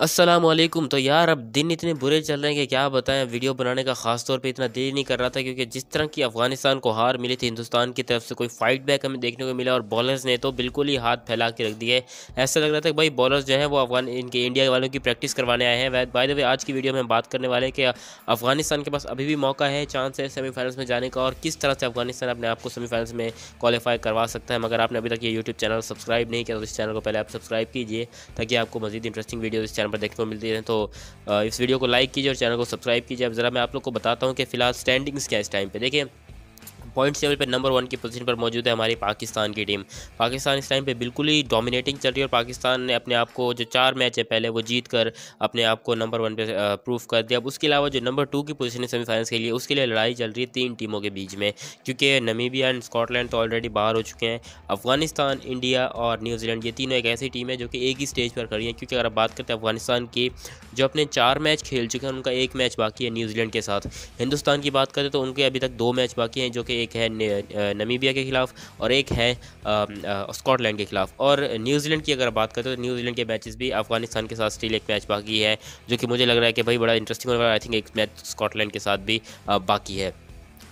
असलम तो यार अब दिन इतने बुरे चल रहे हैं कि क्या बताएं वीडियो बनाने का खास तौर पे इतना दिल नहीं कर रहा था क्योंकि जिस तरह की अफगानिस्तान को हार मिली थी हिंदुस्तान की तरफ से कोई फाइट बैक हमें देखने को मिला और बॉलर्स ने तो बिल्कुल ही हाथ फैला के रख दिए ऐसा लग रहा था कि भाई बॉलर्स जो हैं वो अफगान इनके इंडिया वालों की प्रैक्टिस करवाने आए हैं बाय द वे आज की वीडियो में हम बात करने वाले हैं कि अफगानिस्तान के पास अभी भी मौका है चांस है सेमीफाइनल्स में जाने का और किस तरह से अफगानिस्तान अपने आप को सेमीफाइनल्स में क्वालिफाई करवा सकता है मगर आपने अभी तक ये यूट्यूब चैनल सब्सक्राइब नहीं किया तो इस चैनल को पहले आप सब्सक्राइब कीजिए ताकि आपको मजीद इंटरेस्टिंग वीडियो इस चैनल चैनल पर देखने को मिलती है तो इस वीडियो को लाइक कीजिए और चैनल को सब्सक्राइब कीजिए अब ज़रा मैं आप लोग को बताता हूँ कि फिलहाल स्टैंडिंग्स क्या इस टाइम पर देखिए पॉइंट्स टेबल पर नंबर वन की पोजीशन पर मौजूद है हमारी पाकिस्तान की टीम पाकिस्तान इस टाइम पर बिल्कुल ही डोमिनेटिंग चल रही है और पाकिस्तान ने अपने आप को जो चार मैच है पहले वो जीत कर अपने आप को नंबर वन पर प्रूफ कर दिया अब उसके अलावा जो नंबर टू की पोजीशन है सेमीफाइनल्स के लिए उसके लिए लड़ाई चल रही है तीन टीमों के बीच में क्योंकि नमीबिया एंड स्कॉटलैंड तो ऑलरेडी बाहर हो चुके हैं अफगानिस्तान इंडिया और न्यूजीलैंड ये तीनों एक ऐसी टीम है जो कि एक ही स्टेज पर खड़ी है क्योंकि अगर आप बात करते हैं अफगानिस्तान की जो अपने चार मैच खेल चुके हैं उनका एक मैच बाकी है न्यूजीलैंड के साथ हिंदुस्तान की बात करें तो उनके अभी तक दो मैच बाकी हैं जो कि एक है नमीबिया के खिलाफ और एक है स्कॉटलैंड के खिलाफ और न्यूजीलैंड की अगर बात करें तो न्यूजीलैंड के मैचेस भी अफगानिस्तान के साथ स्टिल एक मैच बाकी है जो कि मुझे लग रहा है कि भाई बड़ा इंटरेस्टिंग होने वाला आई थिंक एक मैच स्कॉटलैंड के साथ भी बाकी है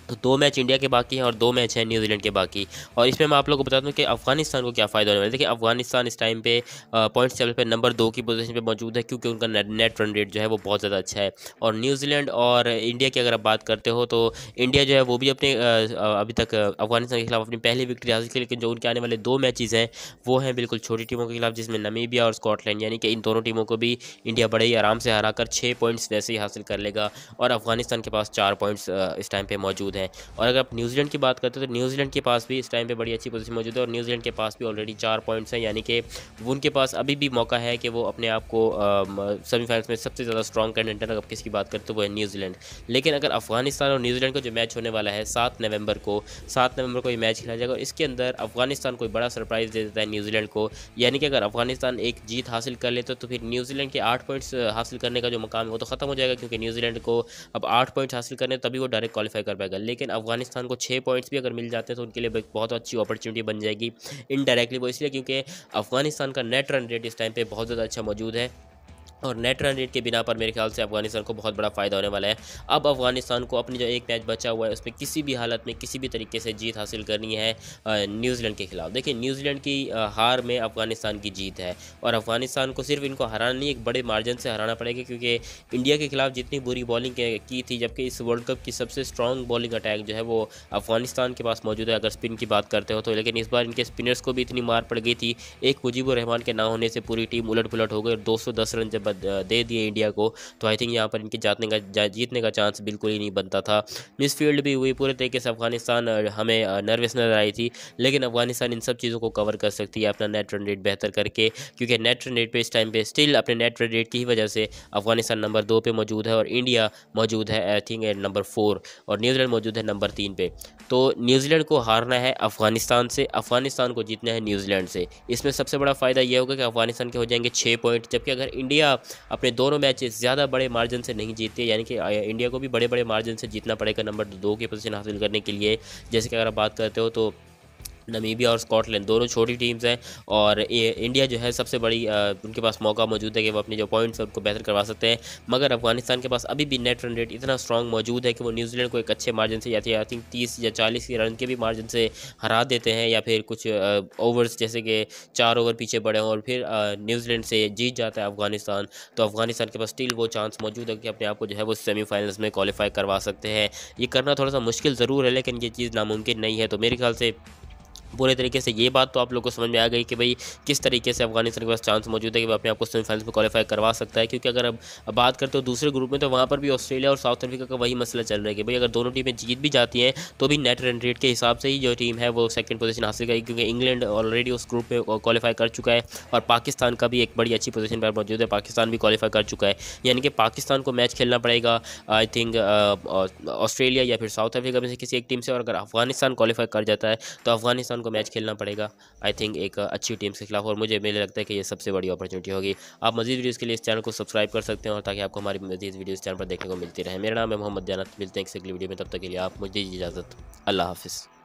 तो दो मैच इंडिया के बाकी हैं और दो मैच हैं न्यूजीलैंड के बाकी और इसमें मैं आप लोगों को बताता हूँ कि अफगानिस्तान को क्या फ़ायदा होने वाला है देखिए अफगानिस्तान इस टाइम पे पॉइंट्स टेबल पे नंबर दो की पोजीशन पे मौजूद है क्योंकि उनका नेट रन रेट जो है वो बहुत ज़्यादा अच्छा है और न्यूजीलैंड और इंडिया की अगर आप बात करते हो तो इंडिया जो है वो भी अपने अभी तक अफगानिस्तान के खिलाफ अपनी पहली विक्ट्री हासिल की लेकिन जो उनके आने वाले दो मैचेज़ हैं वो हैं बिल्कुल छोटी टीमों के खिलाफ जिसमें नमीबिया और स्कॉटलैंड यानी कि इन दोनों टीमों को भी इंडिया बड़े ही आराम से हरा कर छः पॉइंट्स वैसे ही हासिल कर लेगा और अफगानिस्तान के पास चार पॉइंट्स इस टाइम पर मौजूद मौजूद है और अगर आप न्यूजीलैंड की बात करते हैं तो न्यूजीलैंड के पास भी इस टाइम पर बड़ी अच्छी पोजीशन मौजूद है और न्यूजीलैंड के पास भी ऑलरेडी चार पॉइंट्स हैं यानी कि उनके पास अभी भी मौका है कि वो अपने आप को सेमीफाइनल्स में सबसे ज़्यादा स्ट्रॉन्ग कंटेंटर अगर किसकी बात करते हैं तो वो है न्यूजीलैंड लेकिन अगर अफगानिस्तान और न्यूजीलैंड का जो मैच होने वाला है सात नवंबर को सात नवंबर को ये मैच खेला जाएगा और इसके अंदर अफगानिस्तान कोई बड़ा सरप्राइज़ दे देता है न्यूजीलैंड को यानी कि अगर अफगानिस्तान एक जीत हासिल कर ले तो, तो फिर न्यूजीलैंड के आठ पॉइंट्स हासिल करने का जो मकाम है वो तो ख़त्म हो जाएगा क्योंकि न्यूजीलैंड को अब आठ पॉइंट्स हासिल करने तभी वो डायरेक्ट क्वालिफाई कर पाएगा लेकिन अफगानिस्तान को छः पॉइंट्स भी अगर मिल जाते हैं तो उनके लिए बहुत अच्छी अपॉर्चुनिटी बन जाएगी इनडायरेक्टली वो इसलिए क्योंकि अफगानिस्तान का नेट रन रेट इस टाइम पर बहुत ज़्यादा अच्छा मौजूद है और नेट रन रेट के बिना पर मेरे ख्याल से अफगानिस्तान को बहुत बड़ा फ़ायदा होने वाला है अब अफगानिस्तान को अपनी जो एक मैच बचा हुआ है उसमें किसी भी हालत में किसी भी तरीके से जीत हासिल करनी है न्यूजीलैंड के खिलाफ देखिए न्यूजीलैंड की हार में अफगानिस्तान की जीत है और अफगानिस्तान को सिर्फ इनको हराना नहीं एक बड़े मार्जिन से हराना पड़ेगा क्योंकि इंडिया के खिलाफ जितनी बुरी बॉलिंग की थी जबकि इस वर्ल्ड कप की सबसे स्ट्रॉन्ग बॉलिंग अटैक जो है वो अफगानिस्तान के पास मौजूद है अगर स्पिन की बात करते हो तो लेकिन इस बार इनके स्पिनर्स को भी इतनी मार पड़ गई थी एक मुजीबुर रहमान के ना होने से पूरी टीम उलट पुलट हो गई और दो रन जब दे दिए इंडिया को तो आई थिंक यहाँ पर इनके जाने का जीतने का चांस बिल्कुल ही नहीं बनता था मिसफील्ड भी हुई पूरे तरीके से अफगानिस्तान हमें नर्वस नजर आई थी लेकिन अफगानिस्तान इन सब चीज़ों को कवर कर सकती है अपना नेट रन रेट बेहतर करके क्योंकि नेट रन रेट पर इस टाइम पर स्टिल अपने नेट रन रेट की ही वजह से अफगानिस्तान नंबर दो पे मौजूद है और इंडिया मौजूद है आई थिंक नंबर फोर और न्यूजीलैंड मौजूद है नंबर तीन पर तो न्यूजीलैंड को हारना है अफगानिस्तान से अफगानिस्तान को जीतना है न्यूजीलैंड से इसमें सबसे बड़ा फ़ायदा यह होगा कि अफगानिस्तान के हो जाएंगे छः पॉइंट जबकि अगर इंडिया इंडिया अपने दोनों मैच ज़्यादा बड़े मार्जिन से नहीं जीते यानी कि इंडिया को भी बड़े बड़े मार्जिन से जीतना पड़ेगा नंबर दो की पोजीशन हासिल करने के लिए जैसे कि अगर आप बात करते हो तो नमीबिया और स्कॉटलैंड दोनों छोटी टीम्स हैं और इंडिया जो है सबसे बड़ी उनके पास मौका मौजूद है कि वो अपने जो पॉइंट्स हैं उनको बेहतर करवा सकते हैं मगर अफगानिस्तान के पास अभी भी नेट रन रेट इतना स्ट्रॉग मौजूद है कि वो न्यूजीलैंड को एक अच्छे मार्जिन से या आई तो थिंक तीस या चालीस के रन के भी मार्जिन से हरा देते हैं या फिर कुछ ओवर्स जैसे कि चार ओवर पीछे पड़े हों और फिर न्यूजीलैंड से जीत जाता है अफगानिस्तान तो अफगानिस्तान के पास स्टिल वो चांस मौजूद है कि अपने आप को जो है वो सेमीफाइनल्स में क्वालिफाई करवा सकते हैं ये करना थोड़ा सा मुश्किल ज़रूर है लेकिन ये चीज़ नामुमकिन नहीं है तो मेरे ख्याल से पूरे तरीके से ये बात तो आप लोग को समझ में आ गई कि भाई किस तरीके से अफगानिस्तान के पास चांस मौजूद है कि वह अपने आपको सेमीफाइनल में क्वालिफाई करवा सकता है क्योंकि अगर अब बात करते हो दूसरे ग्रुप में तो वहाँ पर भी ऑस्ट्रेलिया और साउथ अफ्रीका का वही मसला चल रहा है कि भाई अगर दोनों टीमें जीत भी जाती हैं तो भी नेट रन रेट के हिसाब से ही जो टीम है वो सेकंड पोजीशन हासिल करेगी क्योंकि इंग्लैंड ऑलरेडी उस ग्रुप में क्वालिफाई कर चुका है और पाकिस्तान का भी एक बड़ी अच्छी पोजीशन पर मौजूद है पाकिस्तान भी क्वालिफाई कर चुका है यानी कि पाकिस्तान को मैच खेलना पड़ेगा आई थिंक ऑस्ट्रेलिया या फिर साउथ अफ्रीका में से किसी एक टीम से और अगर अफगानिस्तान क्वालिफाई कर जाता है तो अफगानिस्तान पाकिस्तान को मैच खेलना पड़ेगा आई थिंक एक अच्छी टीम के खिलाफ और मुझे मेरे लगता है कि ये सबसे बड़ी अपॉर्चुनिटी होगी आप मजीद वीडियोज़ के लिए इस चैनल को सब्सक्राइब कर सकते हैं और ताकि आपको हमारी मजीद वीडियोज़ चैनल पर देखने को मिलती रहे मेरा नाम है मोहम्मद जानत मिलते हैं एक अगली वीडियो में तब तक के लिए आप मुझे इजाज़त अल्लाह हाफिज़